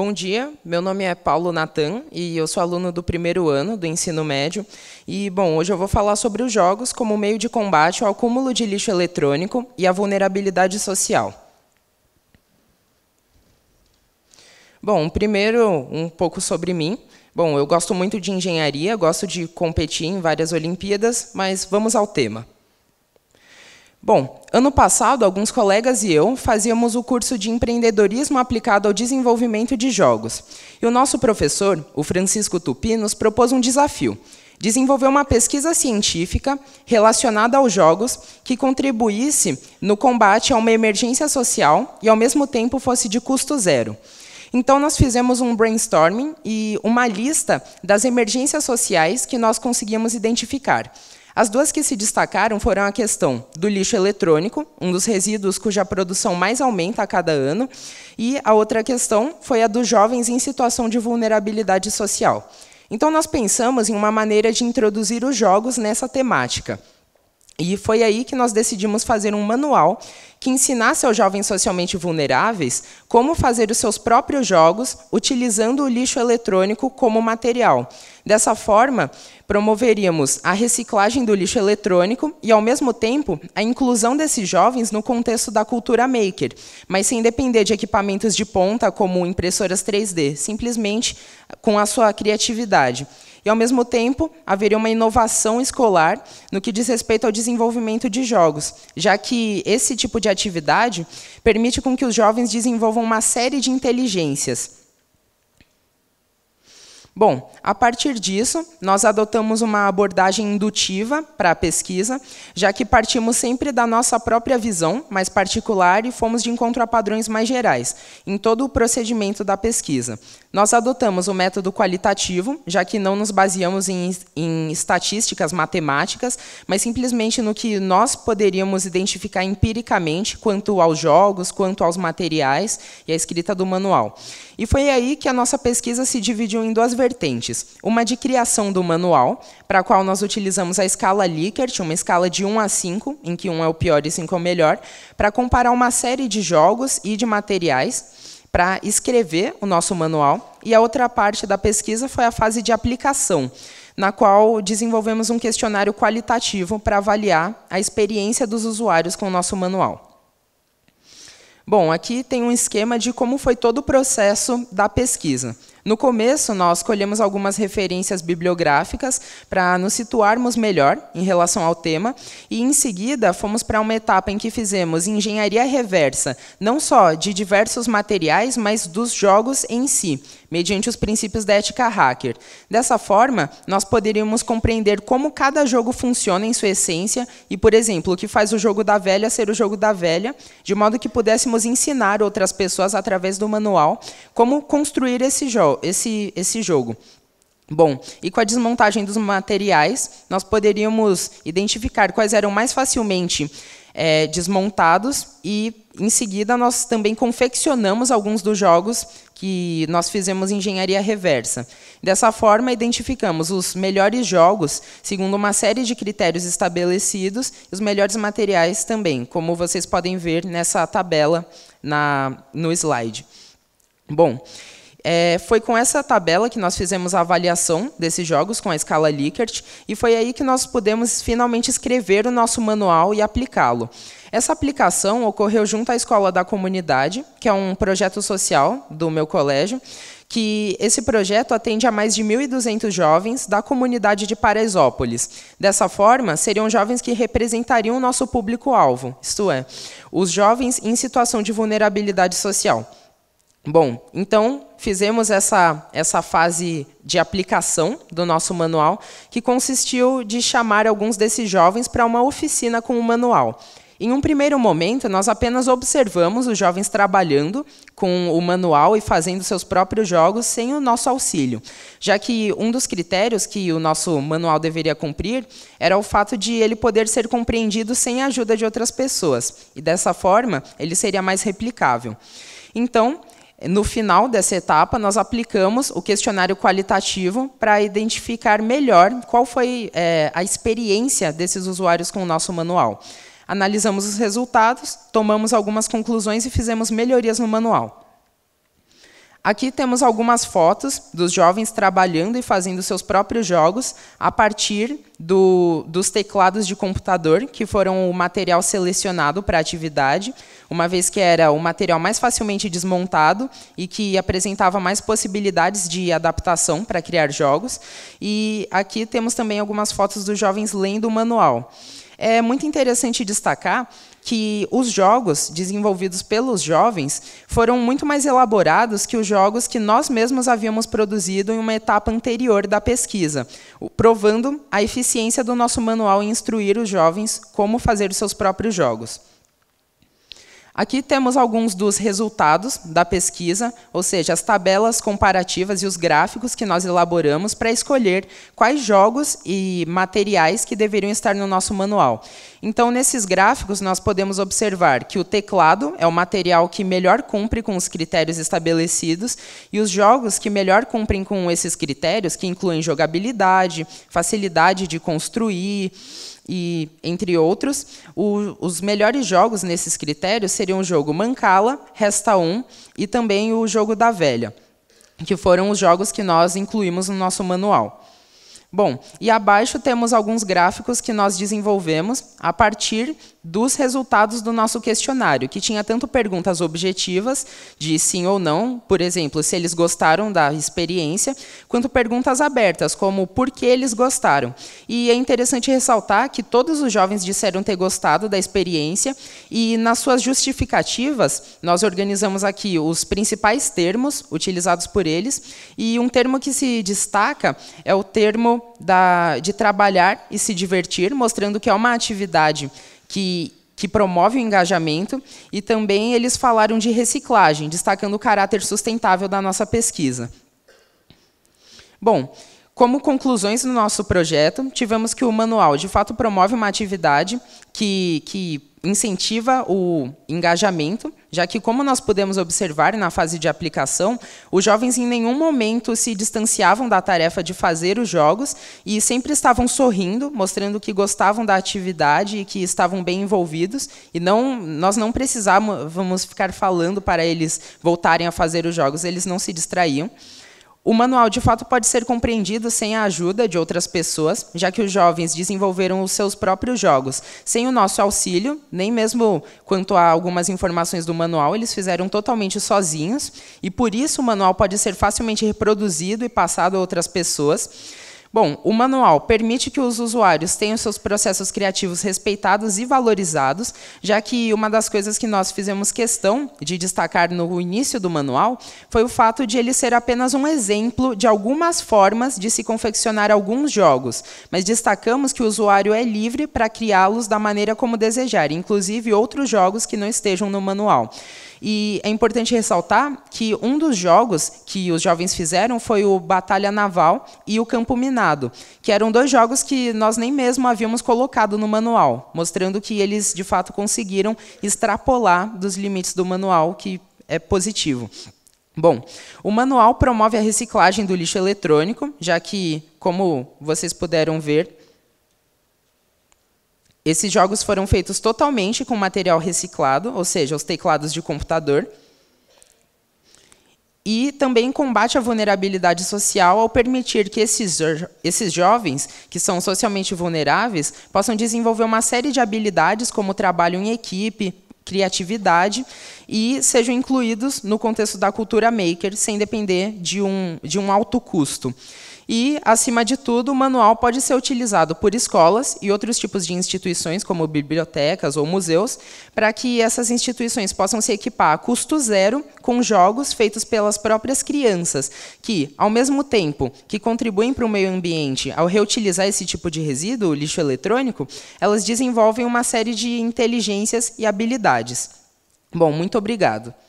Bom dia, meu nome é Paulo Natan e eu sou aluno do primeiro ano do ensino médio. E, bom, hoje eu vou falar sobre os jogos como meio de combate ao acúmulo de lixo eletrônico e à vulnerabilidade social. Bom, primeiro, um pouco sobre mim. Bom, eu gosto muito de engenharia, gosto de competir em várias Olimpíadas, mas vamos ao tema. Bom, ano passado, alguns colegas e eu fazíamos o curso de empreendedorismo aplicado ao desenvolvimento de jogos. E o nosso professor, o Francisco Tupi, nos propôs um desafio: desenvolver uma pesquisa científica relacionada aos jogos que contribuísse no combate a uma emergência social e, ao mesmo tempo, fosse de custo zero. Então, nós fizemos um brainstorming e uma lista das emergências sociais que nós conseguimos identificar. As duas que se destacaram foram a questão do lixo eletrônico, um dos resíduos cuja produção mais aumenta a cada ano, e a outra questão foi a dos jovens em situação de vulnerabilidade social. Então, nós pensamos em uma maneira de introduzir os jogos nessa temática. E foi aí que nós decidimos fazer um manual que ensinasse aos jovens socialmente vulneráveis como fazer os seus próprios jogos utilizando o lixo eletrônico como material. Dessa forma, promoveríamos a reciclagem do lixo eletrônico e, ao mesmo tempo, a inclusão desses jovens no contexto da cultura maker, mas sem depender de equipamentos de ponta como impressoras 3D, simplesmente com a sua criatividade. E, ao mesmo tempo, haveria uma inovação escolar no que diz respeito ao desenvolvimento de jogos, já que esse tipo de atividade permite com que os jovens desenvolvam uma série de inteligências Bom, a partir disso, nós adotamos uma abordagem indutiva para a pesquisa, já que partimos sempre da nossa própria visão, mais particular, e fomos de encontro a padrões mais gerais, em todo o procedimento da pesquisa. Nós adotamos o método qualitativo, já que não nos baseamos em, em estatísticas matemáticas, mas simplesmente no que nós poderíamos identificar empiricamente quanto aos jogos, quanto aos materiais e à escrita do manual. E foi aí que a nossa pesquisa se dividiu em duas vertentes. Uma de criação do manual, para a qual nós utilizamos a escala Likert, uma escala de 1 a 5, em que 1 é o pior e 5 é o melhor, para comparar uma série de jogos e de materiais para escrever o nosso manual. E a outra parte da pesquisa foi a fase de aplicação, na qual desenvolvemos um questionário qualitativo para avaliar a experiência dos usuários com o nosso manual. Bom, aqui tem um esquema de como foi todo o processo da pesquisa. No começo, nós colhemos algumas referências bibliográficas para nos situarmos melhor em relação ao tema, e em seguida fomos para uma etapa em que fizemos engenharia reversa, não só de diversos materiais, mas dos jogos em si, mediante os princípios da ética hacker. Dessa forma, nós poderíamos compreender como cada jogo funciona em sua essência e, por exemplo, o que faz o jogo da velha ser o jogo da velha, de modo que pudéssemos ensinar outras pessoas através do manual como construir esse jogo esse, esse jogo. Bom, e com a desmontagem dos materiais, nós poderíamos identificar quais eram mais facilmente é, desmontados e, em seguida, nós também confeccionamos alguns dos jogos que nós fizemos engenharia reversa. Dessa forma, identificamos os melhores jogos segundo uma série de critérios estabelecidos e os melhores materiais também, como vocês podem ver nessa tabela na, no slide. Bom, é, foi com essa tabela que nós fizemos a avaliação desses jogos com a escala Likert e foi aí que nós pudemos finalmente escrever o nosso manual e aplicá-lo. Essa aplicação ocorreu junto à Escola da Comunidade, que é um projeto social do meu colégio, que esse projeto atende a mais de 1.200 jovens da comunidade de Paraisópolis. Dessa forma, seriam jovens que representariam o nosso público-alvo, isto é, os jovens em situação de vulnerabilidade social. Bom, então fizemos essa, essa fase de aplicação do nosso manual, que consistiu de chamar alguns desses jovens para uma oficina com o manual. Em um primeiro momento, nós apenas observamos os jovens trabalhando com o manual e fazendo seus próprios jogos sem o nosso auxílio, já que um dos critérios que o nosso manual deveria cumprir era o fato de ele poder ser compreendido sem a ajuda de outras pessoas, e dessa forma ele seria mais replicável. Então, no final dessa etapa, nós aplicamos o questionário qualitativo para identificar melhor qual foi é, a experiência desses usuários com o nosso manual. Analisamos os resultados, tomamos algumas conclusões e fizemos melhorias no manual. Aqui temos algumas fotos dos jovens trabalhando e fazendo seus próprios jogos a partir do, dos teclados de computador, que foram o material selecionado para a atividade, uma vez que era o material mais facilmente desmontado e que apresentava mais possibilidades de adaptação para criar jogos. E aqui temos também algumas fotos dos jovens lendo o manual. É muito interessante destacar que os jogos desenvolvidos pelos jovens foram muito mais elaborados que os jogos que nós mesmos havíamos produzido em uma etapa anterior da pesquisa, provando a eficiência do nosso manual em instruir os jovens como fazer os seus próprios jogos. Aqui temos alguns dos resultados da pesquisa, ou seja, as tabelas comparativas e os gráficos que nós elaboramos para escolher quais jogos e materiais que deveriam estar no nosso manual. Então, nesses gráficos, nós podemos observar que o teclado é o material que melhor cumpre com os critérios estabelecidos e os jogos que melhor cumprem com esses critérios, que incluem jogabilidade, facilidade de construir, e entre outros, o, os melhores jogos nesses critérios seriam o jogo Mancala, Resta 1 e também o jogo da Velha, que foram os jogos que nós incluímos no nosso manual. Bom, e abaixo temos alguns gráficos que nós desenvolvemos a partir dos resultados do nosso questionário, que tinha tanto perguntas objetivas, de sim ou não, por exemplo, se eles gostaram da experiência, quanto perguntas abertas, como por que eles gostaram. E é interessante ressaltar que todos os jovens disseram ter gostado da experiência, e nas suas justificativas, nós organizamos aqui os principais termos utilizados por eles, e um termo que se destaca é o termo da, de trabalhar e se divertir, mostrando que é uma atividade que que promove o engajamento, e também eles falaram de reciclagem, destacando o caráter sustentável da nossa pesquisa. Bom, como conclusões do nosso projeto, tivemos que o manual, de fato, promove uma atividade que, que incentiva o engajamento, já que, como nós podemos observar na fase de aplicação, os jovens em nenhum momento se distanciavam da tarefa de fazer os jogos e sempre estavam sorrindo, mostrando que gostavam da atividade e que estavam bem envolvidos, e não, nós não precisávamos ficar falando para eles voltarem a fazer os jogos, eles não se distraíam. O manual de fato pode ser compreendido sem a ajuda de outras pessoas, já que os jovens desenvolveram os seus próprios jogos. Sem o nosso auxílio, nem mesmo quanto a algumas informações do manual, eles fizeram totalmente sozinhos, e por isso o manual pode ser facilmente reproduzido e passado a outras pessoas. Bom, o manual permite que os usuários tenham seus processos criativos respeitados e valorizados, já que uma das coisas que nós fizemos questão de destacar no início do manual foi o fato de ele ser apenas um exemplo de algumas formas de se confeccionar alguns jogos, mas destacamos que o usuário é livre para criá-los da maneira como desejar, inclusive outros jogos que não estejam no manual. E é importante ressaltar que um dos jogos que os jovens fizeram foi o Batalha Naval e o Campo Minado, que eram dois jogos que nós nem mesmo havíamos colocado no manual, mostrando que eles de fato conseguiram extrapolar dos limites do manual, que é positivo. Bom, o manual promove a reciclagem do lixo eletrônico, já que, como vocês puderam ver, esses jogos foram feitos totalmente com material reciclado, ou seja, os teclados de computador, e também combate a vulnerabilidade social ao permitir que esses, esses jovens, que são socialmente vulneráveis, possam desenvolver uma série de habilidades, como trabalho em equipe, criatividade, e sejam incluídos no contexto da cultura maker, sem depender de um, de um alto custo. E, acima de tudo, o manual pode ser utilizado por escolas e outros tipos de instituições, como bibliotecas ou museus, para que essas instituições possam se equipar a custo zero com jogos feitos pelas próprias crianças, que, ao mesmo tempo que contribuem para o meio ambiente ao reutilizar esse tipo de resíduo, lixo eletrônico, elas desenvolvem uma série de inteligências e habilidades. Bom, muito obrigado.